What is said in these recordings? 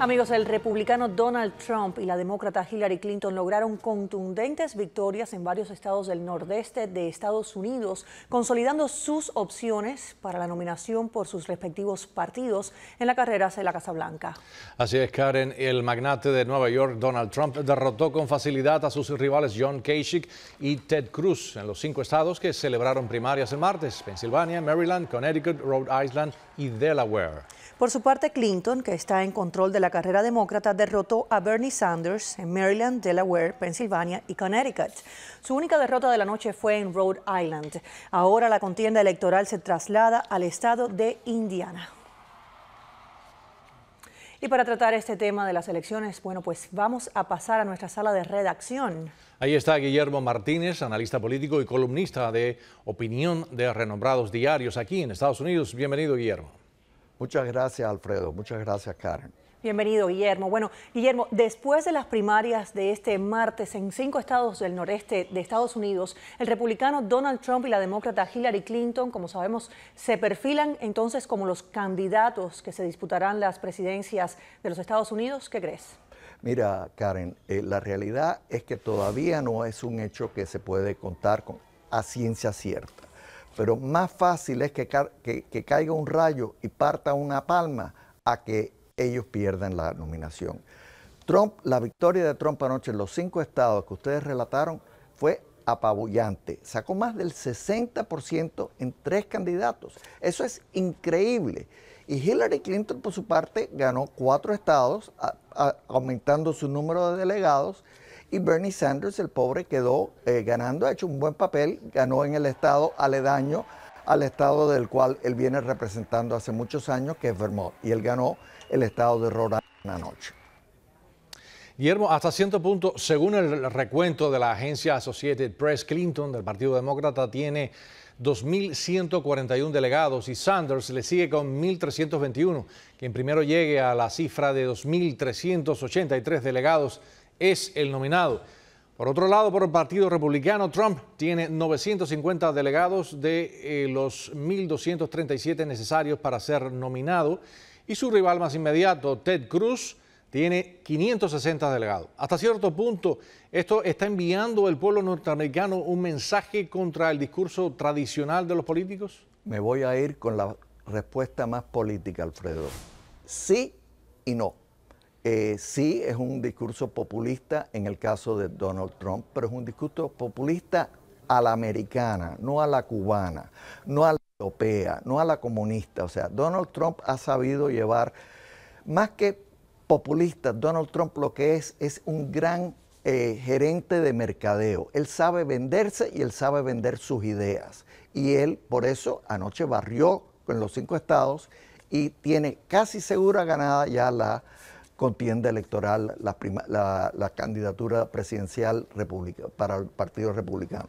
Amigos, el republicano Donald Trump y la demócrata Hillary Clinton lograron contundentes victorias en varios estados del nordeste de Estados Unidos, consolidando sus opciones para la nominación por sus respectivos partidos en la carrera hacia la Casa Blanca. Así es, Karen. El magnate de Nueva York, Donald Trump, derrotó con facilidad a sus rivales John Kasich y Ted Cruz en los cinco estados que celebraron primarias el martes, Pensilvania, Maryland, Connecticut, Rhode Island y Delaware. Por su parte, Clinton, que está en control de la carrera demócrata derrotó a Bernie Sanders en Maryland, Delaware, Pensilvania y Connecticut. Su única derrota de la noche fue en Rhode Island. Ahora la contienda electoral se traslada al estado de Indiana. Y para tratar este tema de las elecciones, bueno, pues vamos a pasar a nuestra sala de redacción. Ahí está Guillermo Martínez, analista político y columnista de opinión de renombrados diarios aquí en Estados Unidos. Bienvenido, Guillermo. Muchas gracias, Alfredo. Muchas gracias, Karen. Bienvenido, Guillermo. Bueno, Guillermo, después de las primarias de este martes en cinco estados del noreste de Estados Unidos, el republicano Donald Trump y la demócrata Hillary Clinton, como sabemos, se perfilan entonces como los candidatos que se disputarán las presidencias de los Estados Unidos. ¿Qué crees? Mira, Karen, eh, la realidad es que todavía no es un hecho que se puede contar con, a ciencia cierta. Pero más fácil es que caiga un rayo y parta una palma a que ellos pierden la nominación. Trump, la victoria de Trump anoche en los cinco estados que ustedes relataron fue apabullante. Sacó más del 60% en tres candidatos. Eso es increíble. Y Hillary Clinton, por su parte, ganó cuatro estados, aumentando su número de delegados. Y Bernie Sanders, el pobre, quedó eh, ganando, ha hecho un buen papel, ganó en el estado aledaño al estado del cual él viene representando hace muchos años, que es Vermont, y él ganó el estado de Rhode anoche. Guillermo, hasta cierto punto, según el recuento de la agencia Associated Press, Clinton del Partido Demócrata tiene 2.141 delegados y Sanders le sigue con 1.321. Quien primero llegue a la cifra de 2.383 delegados es el nominado. Por otro lado, por el Partido Republicano, Trump tiene 950 delegados de eh, los 1.237 necesarios para ser nominado y su rival más inmediato, Ted Cruz, tiene 560 delegados. Hasta cierto punto, esto está enviando al pueblo norteamericano un mensaje contra el discurso tradicional de los políticos. Me voy a ir con la respuesta más política, Alfredo. Sí y no. Eh, sí es un discurso populista en el caso de Donald Trump, pero es un discurso populista a la americana, no a la cubana, no a la europea, no a la comunista. O sea, Donald Trump ha sabido llevar, más que populista, Donald Trump lo que es es un gran eh, gerente de mercadeo. Él sabe venderse y él sabe vender sus ideas. Y él por eso anoche barrió en los cinco estados y tiene casi segura ganada ya la contienda electoral la, candidatura presidencial para el Partido Republicano.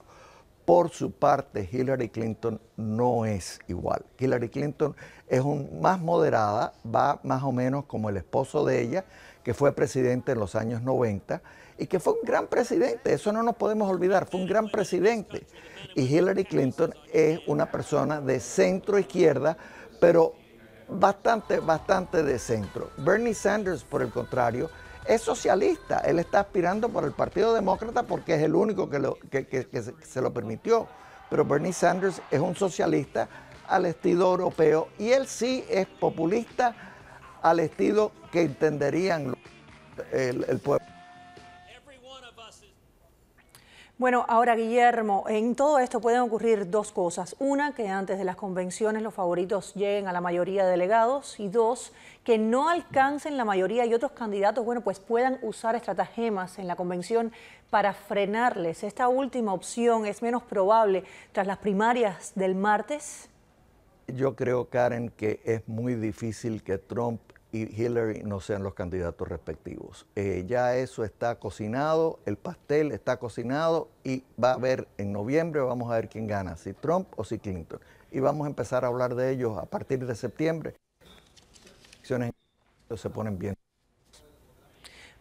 Por su parte, Hillary Clinton no es igual. Hillary Clinton es un, más moderada, va más o menos como el esposo de ella, que fue presidente en los años 90 y que fue un gran presidente, eso no nos podemos olvidar, fue un gran presidente. Y Hillary Clinton es una persona de centro izquierda, pero bastante, bastante de centro. Bernie Sanders, por el contrario, es socialista. Él está aspirando por el Partido Demócrata porque es el único que, se lo permitió. Pero Bernie Sanders es un socialista al estilo europeo y él sí es populista al estilo que entenderían el pueblo. Bueno, ahora Guillermo, en todo esto pueden ocurrir dos cosas. Una, que antes de las convenciones los favoritos lleguen a la mayoría de delegados. Y dos, que no alcancen la mayoría y otros candidatos, bueno, pues puedan usar estratagemas en la convención para frenarles. ¿Esta última opción es menos probable tras las primarias del martes? Yo creo, Karen, que es muy difícil que Trump y Hillary no sean los candidatos respectivos. Eh, ya eso está cocinado, el pastel está cocinado y va a haber en noviembre, vamos a ver quién gana, si Trump o si Clinton. Y vamos a empezar a hablar de ellos a partir de septiembre. se ponen bien.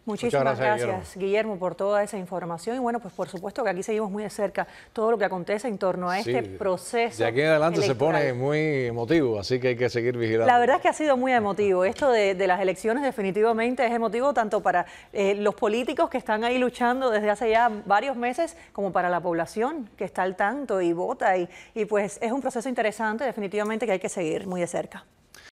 Muchísimas gracias, Guillermo. por toda esa información. Y bueno, pues por supuesto que aquí seguimos muy de cerca todo lo que acontece en torno a este proceso. De aquí en adelante se pone muy emotivo, así que hay que seguir vigilando. La verdad es que ha sido muy emotivo. Esto de, las elecciones definitivamente es emotivo tanto para eh, los políticos que están ahí luchando desde hace ya varios meses, como para la población que está al tanto y vota. y pues es un proceso interesante, definitivamente, que hay que seguir muy de cerca.